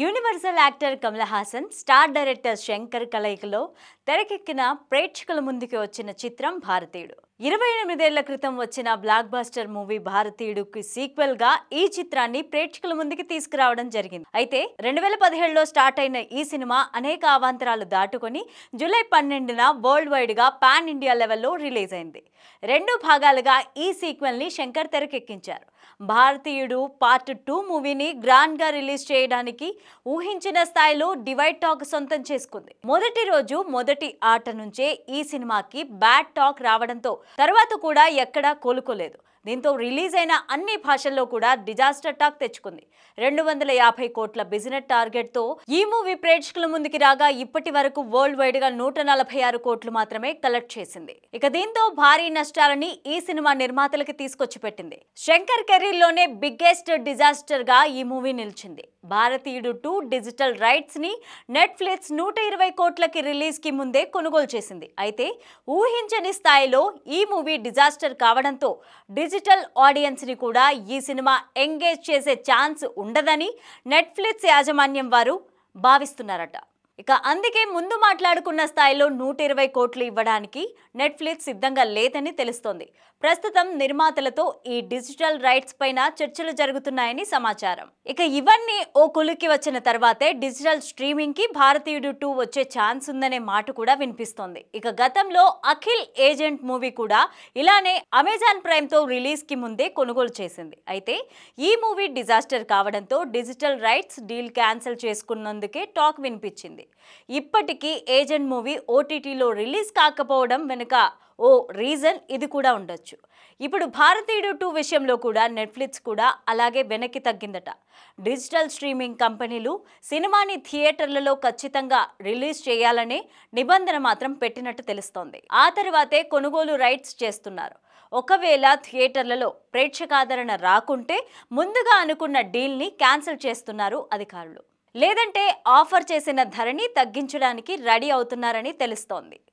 universal actor Kamal Haasan star director Shankar కలయికలో తెరకెక్కిన ప్రేక్షకుల ముందుకు వచ్చిన చిత్రం భారతీయుడు ఇరవై ఎనిమిదేళ్ల క్రితం వచ్చిన బ్లాక్ బాస్టర్ మూవీ భారతీయుడుకి సీక్వెల్ గా ఈ చిత్రాన్ని ప్రేక్షకుల ముందుకి తీసుకురావడం జరిగింది అయితే రెండు వేల పదిహేడులో స్టార్ట్ అయిన ఈ సినిమా అనేక అవాంతరాలు దాటుకొని జూలై పన్నెండున వరల్డ్ వైడ్ గా పాన్ ఇండియా లెవెల్లో రిలీజ్ అయింది రెండు భాగాలుగా ఈ సీక్వెల్ ని శంకర్ తెరకెక్కించారు భారతీయుడు పార్ట్ టూ మూవీని గ్రాండ్ గా రిలీజ్ చేయడానికి ఊహించిన స్థాయిలో డివైడ్ టాక్ సొంతం చేసుకుంది మొదటి రోజు మొదటి ఆట నుంచే ఈ సినిమాకి బ్యాడ్ టాక్ రావడంతో తర్వాత కూడా ఎక్కడా కోలుకోలేదు దీంతో రిలీజ్ అయిన అన్ని భాషల్లో కూడా డిజాస్టర్ టాక్ తెచ్చుకుంది రెండు వందల యాభై కోట్ల బిజినెస్ టార్గెట్తో ఈ మూవీ ప్రేక్షకుల ముందుకి రాగా ఇప్పటి వరకు వరల్డ్ వైడ్ గా నూట నలభై ఆరు కోట్లు మాత్రమే కలెక్ట్ చేసింది ఇక దీంతో భారీ నష్టాలని ఈ సినిమా నిర్మాతలకి తీసుకొచ్చి పెట్టింది శంకర్ కెరీర్లోనే బిగ్గెస్ట్ డిజాస్టర్గా ఈ మూవీ నిలిచింది భారతీయుడు టూ డిజిటల్ రైట్స్ని నెట్ఫ్లిక్స్ నూట ఇరవై కోట్లకి రిలీజ్కి ముందే కొనుగోలు చేసింది అయితే ఊహించని స్థాయిలో ఈ మూవీ డిజాస్టర్ కావడంతో డిజిటల్ ఆడియన్స్ని కూడా ఈ సినిమా ఎంగేజ్ చేసే ఛాన్స్ ఉండదని నెట్ఫ్లిక్స్ యాజమాన్యం వారు భావిస్తున్నారట ఇక అందుకే ముందు మాట్లాడుకున్న స్థాయిలో నూట ఇరవై కోట్లు ఇవ్వడానికి నెట్ఫ్లిక్స్ సిద్ధంగా లేదని తెలుస్తోంది ప్రస్తుతం నిర్మాతలతో ఈ డిజిటల్ రైట్స్ పైన చర్చలు జరుగుతున్నాయని సమాచారం ఇక ఇవన్నీ ఓ కొలుక్కి వచ్చిన తర్వాతే డిజిటల్ స్ట్రీమింగ్ కి భారతీయుడు టూ వచ్చే ఛాన్స్ ఉందనే మాట కూడా వినిపిస్తోంది ఇక గతంలో అఖిల్ ఏజెంట్ మూవీ కూడా ఇలానే అమెజాన్ ప్రైమ్ తో రిలీజ్ కి ముందే కొనుగోలు చేసింది అయితే ఈ మూవీ డిజాస్టర్ కావడంతో డిజిటల్ రైట్స్ డీల్ క్యాన్సిల్ చేసుకున్నందుకే టాక్ వినిపించింది ఇప్పటికీ ఏజెంట్ మూవీ ఓటీటీలో రిలీజ్ కాకపోవడం వెనుక ఓ రీజన్ ఇది కూడా ఉండొచ్చు ఇప్పుడు భారతీయుడు టూ విషయంలో కూడా నెట్ఫ్లిక్స్ కూడా అలాగే వెనక్కి తగ్గిందట డిజిటల్ స్ట్రీమింగ్ కంపెనీలు సినిమాని థియేటర్లలో ఖచ్చితంగా రిలీజ్ చేయాలనే నిబంధన మాత్రం పెట్టినట్టు తెలుస్తోంది ఆ తర్వాతే కొనుగోలు రైట్స్ చేస్తున్నారు ఒకవేళ థియేటర్లలో ప్రేక్షకాదరణ రాకుంటే ముందుగా అనుకున్న డీల్ని క్యాన్సిల్ చేస్తున్నారు అధికారులు లేదంటే ఆఫర్ చేసిన ధరని తగ్గించడానికి రెడీ అవుతున్నారని తెలుస్తోంది